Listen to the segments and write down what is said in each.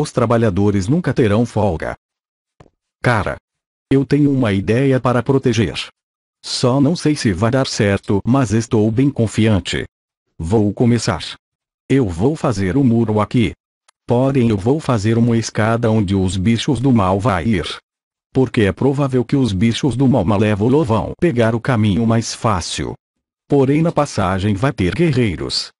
Os trabalhadores nunca terão folga. Cara, eu tenho uma ideia para proteger. Só não sei se vai dar certo, mas estou bem confiante. Vou começar. Eu vou fazer um muro aqui. Porém eu vou fazer uma escada onde os bichos do mal vai ir. Porque é provável que os bichos do mal malévolo vão pegar o caminho mais fácil. Porém na passagem vai ter guerreiros.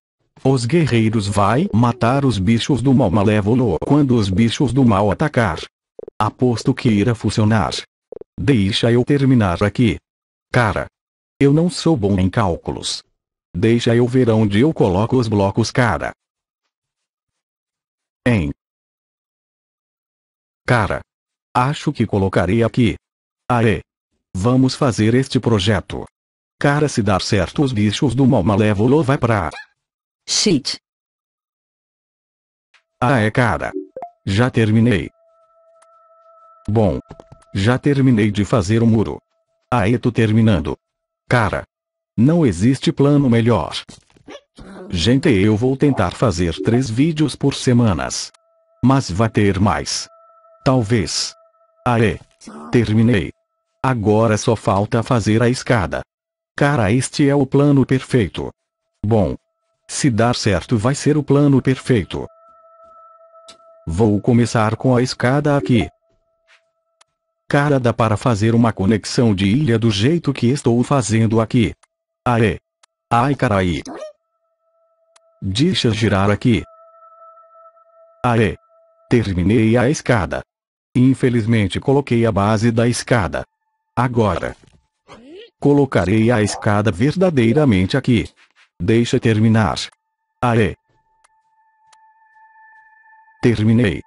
Os guerreiros vai matar os bichos do mal malévolo quando os bichos do mal atacar. Aposto que irá funcionar. Deixa eu terminar aqui. Cara. Eu não sou bom em cálculos. Deixa eu ver onde eu coloco os blocos cara. Hein? Cara. Acho que colocarei aqui. Aê. Vamos fazer este projeto. Cara se dar certo os bichos do mal malévolo vai pra... Shit. Ah é cara. Já terminei. Bom. Já terminei de fazer o muro. Aê tô terminando. Cara. Não existe plano melhor. Gente eu vou tentar fazer três vídeos por semanas. Mas vai ter mais. Talvez. Aê. Terminei. Agora só falta fazer a escada. Cara este é o plano perfeito. Bom. Se dar certo vai ser o plano perfeito. Vou começar com a escada aqui. Cara dá para fazer uma conexão de ilha do jeito que estou fazendo aqui. Aê! Ai carai! Deixa girar aqui. Aê! Terminei a escada. Infelizmente coloquei a base da escada. Agora. Colocarei a escada verdadeiramente aqui. Deixa terminar. Aê! Terminei.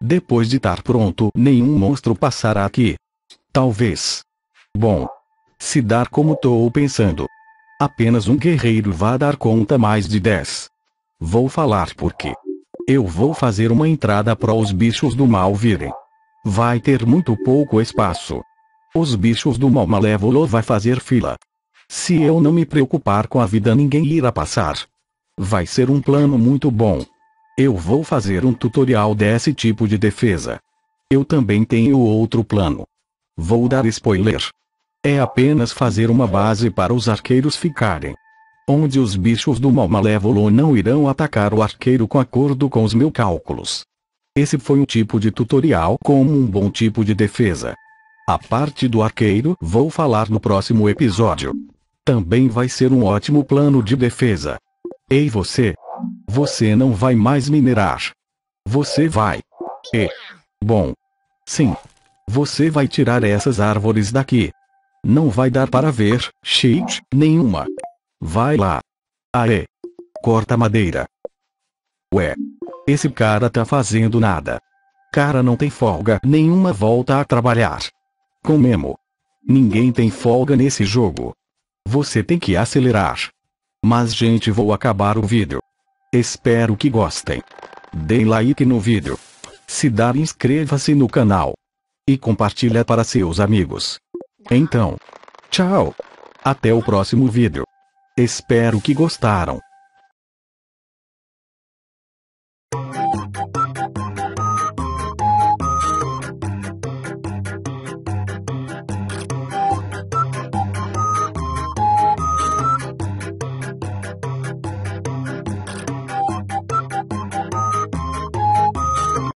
Depois de estar pronto, nenhum monstro passará aqui. Talvez. Bom. Se dar como estou pensando. Apenas um guerreiro vá dar conta mais de 10. Vou falar porque. Eu vou fazer uma entrada para os bichos do mal virem. Vai ter muito pouco espaço. Os bichos do mal malévolo vai fazer fila. Se eu não me preocupar com a vida, ninguém irá passar. Vai ser um plano muito bom. Eu vou fazer um tutorial desse tipo de defesa. Eu também tenho outro plano. Vou dar spoiler. É apenas fazer uma base para os arqueiros ficarem. Onde os bichos do mal malévolo não irão atacar o arqueiro com acordo com os meus cálculos. Esse foi um tipo de tutorial como um bom tipo de defesa. A parte do arqueiro vou falar no próximo episódio. Também vai ser um ótimo plano de defesa. Ei você! Você não vai mais minerar. Você vai. E. Bom. Sim. Você vai tirar essas árvores daqui. Não vai dar para ver, shit, nenhuma. Vai lá. Aê. Corta madeira. Ué. Esse cara tá fazendo nada. Cara não tem folga nenhuma volta a trabalhar. Com memo. Ninguém tem folga nesse jogo. Você tem que acelerar. Mas gente vou acabar o vídeo. Espero que gostem. Deem like no vídeo. Se dar inscreva-se no canal. E compartilha para seus amigos. Então. Tchau. Até o próximo vídeo. Espero que gostaram.